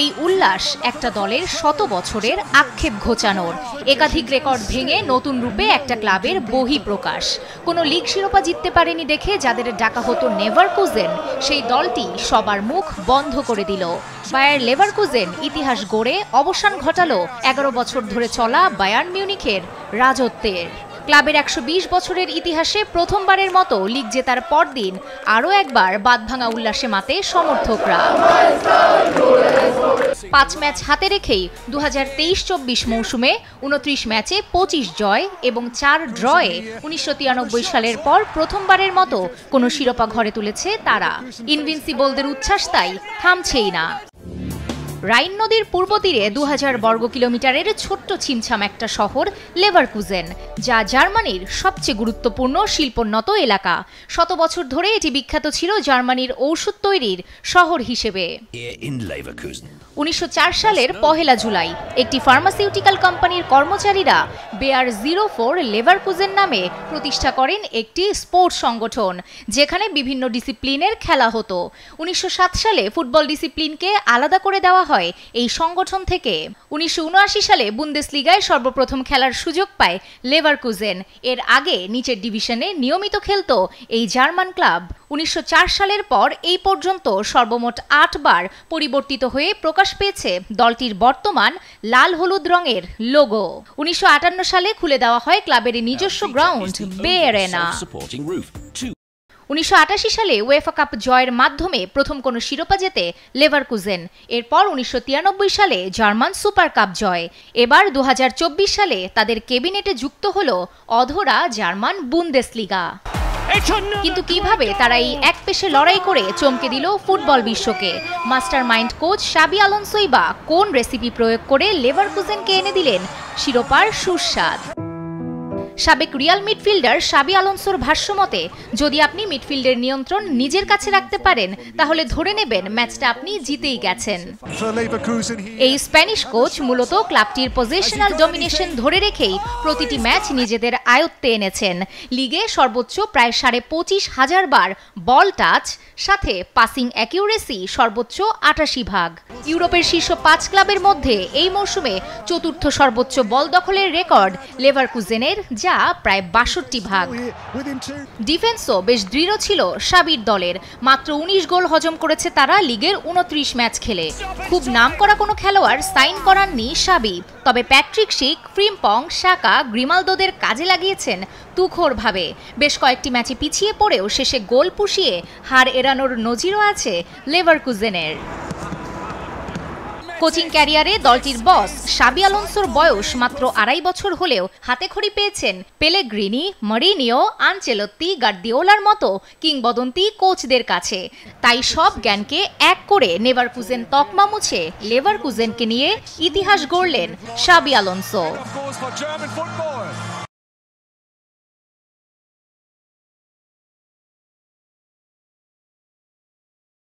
এই উল্লাস একটা দলের শত বছরের আক্ষেপ ঘোচানোর একাধিক রেকর্ড ভেঙে নতুন রূপে একটা ক্লাবের বহি প্রকাশ কোনো লিগ শিরোপা জিততে পারেনি দেখে যাদের ডাকা হতো নেভার সেই দলটি সবার মুখ বন্ধ করে দিল বায়ার লেভার ইতিহাস গড়ে অবসান ঘটালো এগারো বছর ধরে চলা বায়ার্ন মিউনিখের রাজত্বের ক্লাবের একশো বছরের ইতিহাসে প্রথমবারের মতো লিগ জেতার পরদিন আরও একবার বাদভাঙা উল্লাসে মাতে সমর্থকরা পাঁচ ম্যাচ হাতে রেখেই দু হাজার তেইশ চব্বিশ মৌসুমে উনত্রিশ ম্যাচে পঁচিশ জয় এবং চার ড্রয়ে উনিশশো সালের পর প্রথমবারের মতো কোনো শিরোপা ঘরে তুলেছে তারা ইনভিনসিবলদের উচ্ছ্বাস তাই থামছেই না রাইন নদীর পূর্ব তীরে দু বর্গ কিলোমিটারের ছোট্ট ছিমছাম একটা শহর লেভারকুজেন যা জার্মানির সবচেয়ে গুরুত্বপূর্ণ শিল্পোন্নত এলাকা শত বছর ধরে এটি বিখ্যাত ছিল জার্মানির ঔষধ তৈরির শহর হিসেবে উনিশশো সালের পহেলা জুলাই একটি ফার্মাসিউটিক্যাল কোম্পানির কর্মচারীরা বেয়ার জিরো ফোর লেভারকুজেন নামে প্রতিষ্ঠা করেন একটি স্পোর্টস সংগঠন যেখানে বিভিন্ন ডিসিপ্লিনের খেলা হতো উনিশশো সালে ফুটবল ডিসিপ্লিনকে আলাদা করে দেওয়া হয় এই সংগঠন থেকে উনিশশো সালে লিগায় সর্বপ্রথম খেলার সুযোগ পায় লেভারকুজেন এর আগে নিচের ডিভিশনে নিয়মিত খেলত এই জার্মান ক্লাব উনিশশো সালের পর এই পর্যন্ত সর্বমোট আটবার পরিবর্তিত হয়ে প্রকাশ পেয়েছে দলটির বর্তমান লাল হলুদ রঙের লোগো উনিশশো সালে খুলে দেওয়া হয় ক্লাবের নিজস্ব গ্রাউন্ড বেয়ারেনা উনিশশো সালে ওয়েফা কাপ জয়ের মাধ্যমে প্রথম কোনো শিরোপা জেতে কুজেন এরপর উনিশশো সালে জার্মান সুপার কাপ জয় এবার দু সালে তাদের কেবিনেটে যুক্ত হল অধরা জার্মান বুন্দেসলিগা কিন্তু কিভাবে তারা এই এক পেশে লড়াই করে চমকে দিল ফুটবল বিশ্বকে মাস্টার মাইন্ড কোচ সাবি আলনসই বা কোন রেসিপি প্রয়োগ করে কুজেনকে এনে দিলেন শিরোপার সুস্বাদ সাবেক রিয়াল মিডফিল্ডার সাবি আলোনসোর ভাষ্যমতে যদি আপনি মিডফিল্ডের নিয়ন্ত্রণ নিজের কাছে রাখতে পারেন তাহলে ধরে নেবেন ম্যাচটা আপনি জিতেই গেছেন এই স্প্যানিশ কোচ মূলত ক্লাবটির পজিশনাল ডমিনেশন ধরে রেখেই প্রতিটি ম্যাচ নিজেদের আয়ত্তে এনেছেন লিগে সর্বোচ্চ প্রায় সাড়ে পঁচিশ হাজার বার বল টাচ সাথে পাসিং অ্যাকিউরেসি সর্বোচ্চ আটাশি ভাগ ইউরোপের শীর্ষ পাঁচ ক্লাবের মধ্যে এই মৌসুমে চতুর্থ সর্বোচ্চ বল দখলের রেকর্ড লেভারকুজেনের যা প্রায় বাষট্টি ভাগ ডিফেন্সও বেশ দৃঢ় ছিল সাবির দলের মাত্র উনিশ গোল হজম করেছে তারা লিগের উনত্রিশ ম্যাচ খেলে খুব নাম করা কোনো খেলোয়াড় সাইন করাননি সাবি তবে প্যাট্রিক শিক ফ্রিম্পং শাকা গ্রিমালদোদের কাজে লাগিয়েছেন তুখোরভাবে বেশ কয়েকটি ম্যাচে পিছিয়ে পড়েও শেষে গোল পুষিয়ে হার এড়ানোর নজিরও আছে লেভারকুজেনের কোচিং ক্যারিয়ারে দলটির বস সাবি আলোনসোর বয়স মাত্র আড়াই বছর হলেও হাতে খড়ি পেয়েছেন পেলেগ্রিনি মরিনিও আনচেলত্তি গার্দিওলার মতো কিংবদন্তি কোচদের কাছে তাই সব জ্ঞানকে এক করে নেভারকুজেন তকমা মুছে কুজেনকে নিয়ে ইতিহাস গড়লেন সাবি আলোনসো